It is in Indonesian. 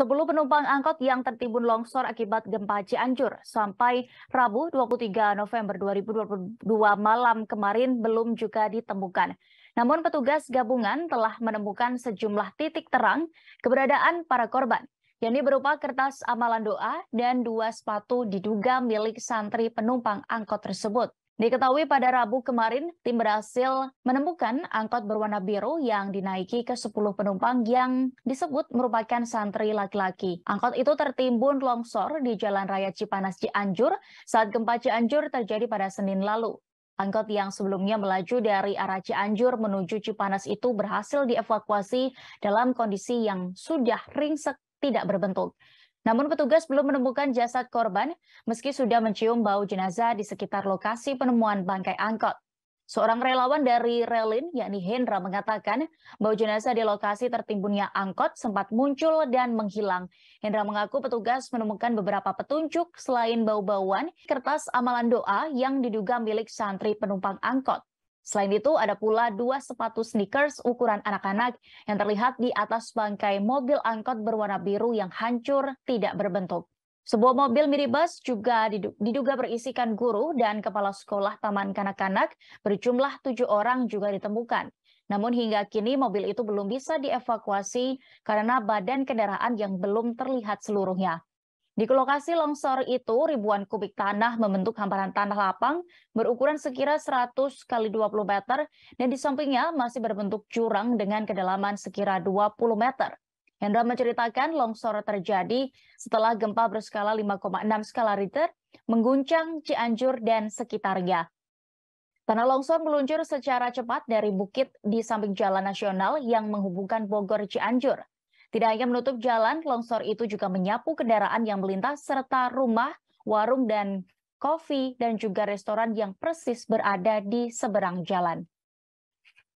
Sebelum penumpang angkot yang tertimbun longsor akibat gempa Cianjur sampai Rabu 23 November 2022 malam kemarin belum juga ditemukan. Namun petugas gabungan telah menemukan sejumlah titik terang keberadaan para korban, yakni berupa kertas amalan doa dan dua sepatu diduga milik santri penumpang angkot tersebut. Diketahui pada Rabu kemarin, tim berhasil menemukan angkot berwarna biru yang dinaiki ke 10 penumpang yang disebut merupakan santri laki-laki. Angkot itu tertimbun longsor di Jalan Raya Cipanas Cianjur saat gempa Cianjur terjadi pada Senin lalu. Angkot yang sebelumnya melaju dari arah Cianjur menuju Cipanas itu berhasil dievakuasi dalam kondisi yang sudah ringsek tidak berbentuk. Namun petugas belum menemukan jasad korban meski sudah mencium bau jenazah di sekitar lokasi penemuan bangkai angkot. Seorang relawan dari Relin, yakni Hendra, mengatakan bau jenazah di lokasi tertimbunnya angkot sempat muncul dan menghilang. Hendra mengaku petugas menemukan beberapa petunjuk selain bau-bauan, kertas amalan doa yang diduga milik santri penumpang angkot. Selain itu, ada pula dua sepatu sneakers ukuran anak-anak yang terlihat di atas bangkai mobil angkot berwarna biru yang hancur tidak berbentuk. Sebuah mobil minibus juga diduga berisikan guru dan kepala sekolah taman kanak-kanak berjumlah tujuh orang juga ditemukan. Namun hingga kini mobil itu belum bisa dievakuasi karena badan kendaraan yang belum terlihat seluruhnya. Di lokasi longsor itu, ribuan kubik tanah membentuk hamparan tanah lapang berukuran sekira 100 kali 20 meter dan di sampingnya masih berbentuk jurang dengan kedalaman sekira 20 meter. Hendra menceritakan longsor terjadi setelah gempa berskala 5,6 skala Richter mengguncang Cianjur dan sekitarnya. Tanah longsor meluncur secara cepat dari bukit di samping jalan nasional yang menghubungkan Bogor Cianjur. Tidak hanya menutup jalan, longsor itu juga menyapu kendaraan yang melintas serta rumah, warung dan kopi dan juga restoran yang persis berada di seberang jalan.